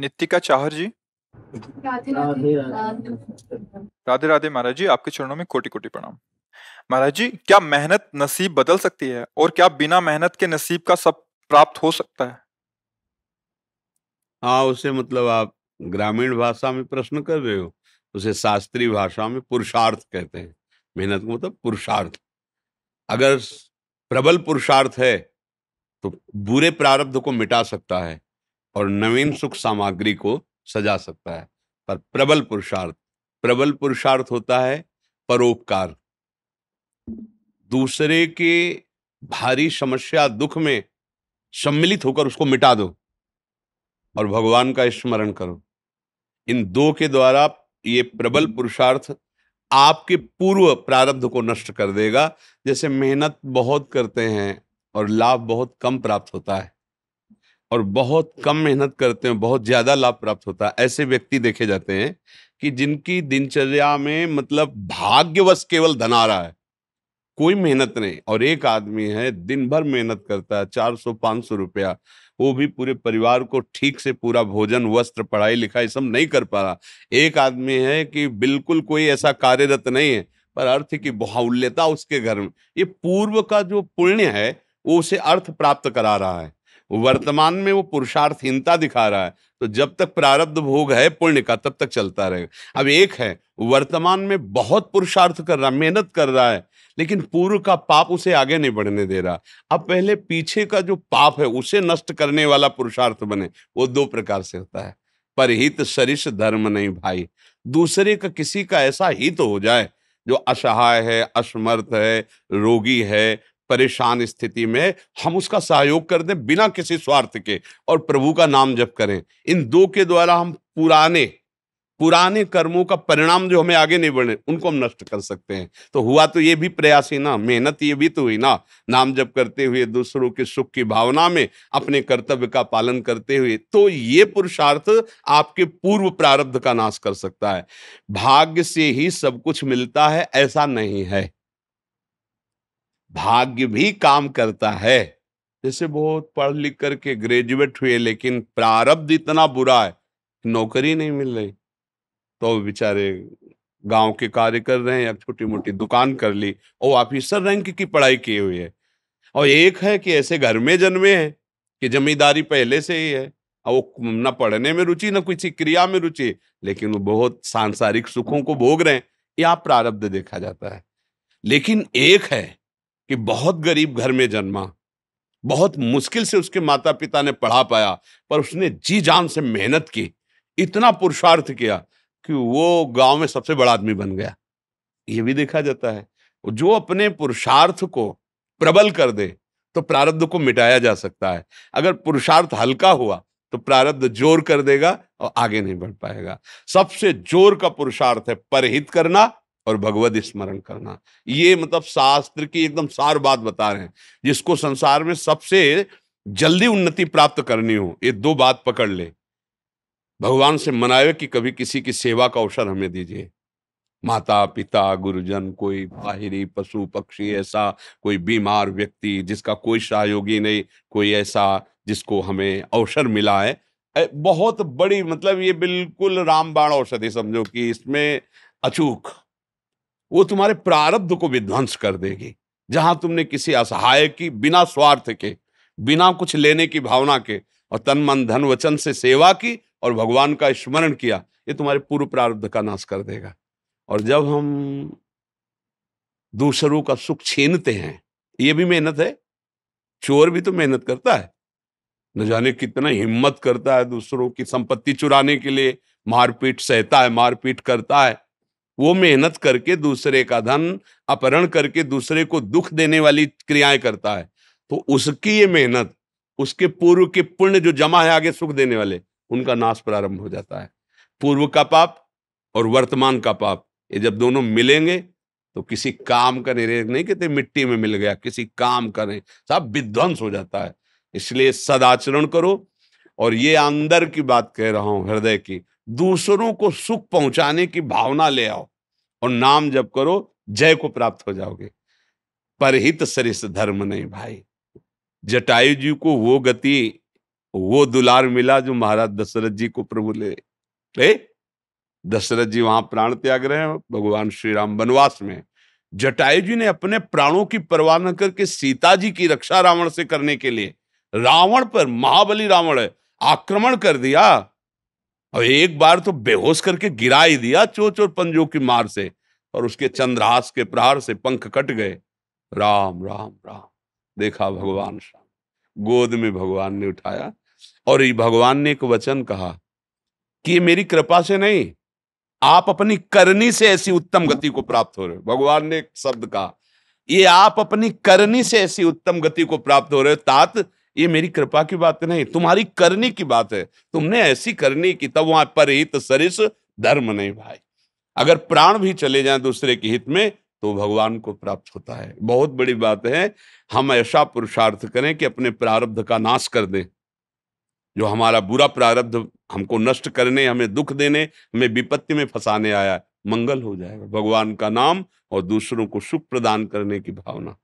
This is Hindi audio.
नितिका चाहर जी राधे राधे महाराज जी आपके चरणों में कोटि कोटि प्रणाम महाराज जी क्या मेहनत नसीब बदल सकती है और क्या बिना मेहनत के नसीब का सब प्राप्त हो सकता है हाँ उसे मतलब आप ग्रामीण भाषा में प्रश्न कर रहे हो उसे शास्त्रीय भाषा में पुरुषार्थ कहते हैं मेहनत का मतलब पुरुषार्थ अगर प्रबल पुरुषार्थ है तो बुरे प्रारब्ध को मिटा सकता है और नवीन सुख सामग्री को सजा सकता है पर प्रबल पुरुषार्थ प्रबल पुरुषार्थ होता है परोपकार दूसरे के भारी समस्या दुख में सम्मिलित होकर उसको मिटा दो और भगवान का स्मरण करो इन दो के द्वारा ये प्रबल पुरुषार्थ आपके पूर्व प्रारब्ध को नष्ट कर देगा जैसे मेहनत बहुत करते हैं और लाभ बहुत कम प्राप्त होता है और बहुत कम मेहनत करते हैं बहुत ज़्यादा लाभ प्राप्त होता है ऐसे व्यक्ति देखे जाते हैं कि जिनकी दिनचर्या में मतलब भाग्यवश केवल धन आ रहा है कोई मेहनत नहीं और एक आदमी है दिन भर मेहनत करता है चार सौ पाँच सौ रुपया वो भी पूरे परिवार को ठीक से पूरा भोजन वस्त्र पढ़ाई लिखाई सब नहीं कर पा रहा एक आदमी है कि बिल्कुल कोई ऐसा कार्यरत नहीं है पर अर्थ की बहुल्यता उसके घर में ये पूर्व का जो पुण्य है वो उसे अर्थ प्राप्त करा रहा है वर्तमान में वो पुरुषार्थहीनता दिखा रहा है तो जब तक प्रारब्ध भोग है पुण्य का तब तक चलता रहेगा अब एक है वर्तमान में बहुत पुरुषार्थ कर रहा मेहनत कर रहा है लेकिन पूर्व का पाप उसे आगे नहीं बढ़ने दे रहा अब पहले पीछे का जो पाप है उसे नष्ट करने वाला पुरुषार्थ बने वो दो प्रकार से होता है परहित सरिष धर्म नहीं भाई दूसरे का किसी का ऐसा हित हो जाए जो असहाय है असमर्थ है रोगी है परेशान स्थिति में हम उसका सहयोग कर दें बिना किसी स्वार्थ के और प्रभु का नाम जप करें इन दो के द्वारा हम पुराने पुराने कर्मों का परिणाम जो हमें आगे नहीं बढ़े उनको हम नष्ट कर सकते हैं तो हुआ तो ये भी प्रयास ही ना मेहनत ये भी तो हुई ना नाम जप करते हुए दूसरों के सुख की भावना में अपने कर्तव्य का पालन करते हुए तो ये पुरुषार्थ आपके पूर्व प्रारब्ध का नाश कर सकता है भाग्य से ही सब कुछ मिलता है ऐसा नहीं है भाग्य भी काम करता है जैसे बहुत पढ़ लिख करके ग्रेजुएट हुए लेकिन प्रारब्ध इतना बुरा है नौकरी नहीं मिल रही तो बेचारे गांव के कार्य कर रहे हैं या छोटी मोटी दुकान कर ली और ऑफिसर रैंक की पढ़ाई किए हुए है और एक है कि ऐसे घर में जन्मे हैं कि जमींदारी पहले से ही है और वो न पढ़ने में रुचि न किसी क्रिया में रुचि लेकिन वो बहुत सांसारिक सुखों को भोग रहे हैं या प्रारब्ध देखा जाता है लेकिन एक है कि बहुत गरीब घर में जन्मा बहुत मुश्किल से उसके माता पिता ने पढ़ा पाया पर उसने जी जान से मेहनत की इतना पुरुषार्थ किया कि वो गांव में सबसे बड़ा आदमी बन गया ये भी देखा जाता है जो अपने पुरुषार्थ को प्रबल कर दे तो प्रारब्ध को मिटाया जा सकता है अगर पुरुषार्थ हल्का हुआ तो प्रारब्ध जोर कर देगा और आगे नहीं बढ़ पाएगा सबसे जोर का पुरुषार्थ है परहित करना और भगवत स्मरण करना ये मतलब शास्त्र की एकदम सार बात बता रहे हैं जिसको संसार में सबसे जल्दी उन्नति प्राप्त करनी हो ये दो बात पकड़ ले भगवान से मनाए कि कभी किसी की सेवा का अवसर हमें दीजिए माता पिता गुरुजन कोई बाहरी पशु पक्षी ऐसा कोई बीमार व्यक्ति जिसका कोई सहयोगी नहीं कोई ऐसा जिसको हमें अवसर मिला है बहुत बड़ी मतलब ये बिल्कुल रामबाण औषधि समझो कि इसमें अचूक वो तुम्हारे प्रारब्ध को विध्वंस कर देगी जहां तुमने किसी असहाय की बिना स्वार्थ के बिना कुछ लेने की भावना के और तन मन धन वचन से सेवा की और भगवान का स्मरण किया ये तुम्हारे पूर्व प्रारब्ध का नाश कर देगा और जब हम दूसरों का सुख छीनते हैं ये भी मेहनत है चोर भी तो मेहनत करता है न जाने कितना हिम्मत करता है दूसरों की संपत्ति चुराने के लिए मारपीट सहता है मारपीट करता है वो मेहनत करके दूसरे का धन अपहरण करके दूसरे को दुख देने वाली क्रियाएं करता है तो उसकी ये मेहनत उसके पूर्व के पुण्य जो जमा है आगे सुख देने वाले उनका नाश प्रारंभ हो जाता है पूर्व का पाप और वर्तमान का पाप ये जब दोनों मिलेंगे तो किसी काम का निर्णय नहीं कहते मिट्टी में मिल गया किसी काम का नहीं सब विध्वंस हो जाता है इसलिए सदाचरण करो और ये अंदर की बात कह रहा हूं हृदय की दूसरों को सुख पहुंचाने की भावना ले आओ और नाम जब करो जय को प्राप्त हो जाओगे परहित सरिस धर्म नहीं भाई जटायु जी को वो गति वो दुलार मिला जो महाराज दशरथ जी को प्रभु ले ले दशरथ जी वहां प्राण त्याग रहे हैं भगवान श्री राम वनवास में जटायु जी ने अपने प्राणों की परवाह न करके सीता जी की रक्षा रावण से करने के लिए रावण पर महाबली रावण है आक्रमण कर दिया और एक बार तो बेहोश करके गिरा ही दिया चोर चोर पंजों की मार से और उसके चंद्रहास के प्रहार से पंख कट गए राम राम राम देखा भगवान श्याम गोद में भगवान ने उठाया और ये भगवान ने एक वचन कहा कि ये मेरी कृपा से नहीं आप अपनी करनी से ऐसी उत्तम गति को प्राप्त हो रहे हो भगवान ने एक शब्द कहा ये आप अपनी करनी से ऐसी उत्तम गति को प्राप्त हो रहे हो तात ये मेरी कृपा की बात नहीं तुम्हारी करने की बात है तुमने ऐसी करनी कि तब वहां पर हित सरिस धर्म नहीं भाई अगर प्राण भी चले जाए दूसरे के हित में तो भगवान को प्राप्त होता है बहुत बड़ी बात है हम ऐसा पुरुषार्थ करें कि अपने प्रारब्ध का नाश कर दें जो हमारा बुरा प्रारब्ध हमको नष्ट करने हमें दुख देने हमें विपत्ति में फंसाने आया मंगल हो जाएगा भगवान का नाम और दूसरों को सुख प्रदान करने की भावना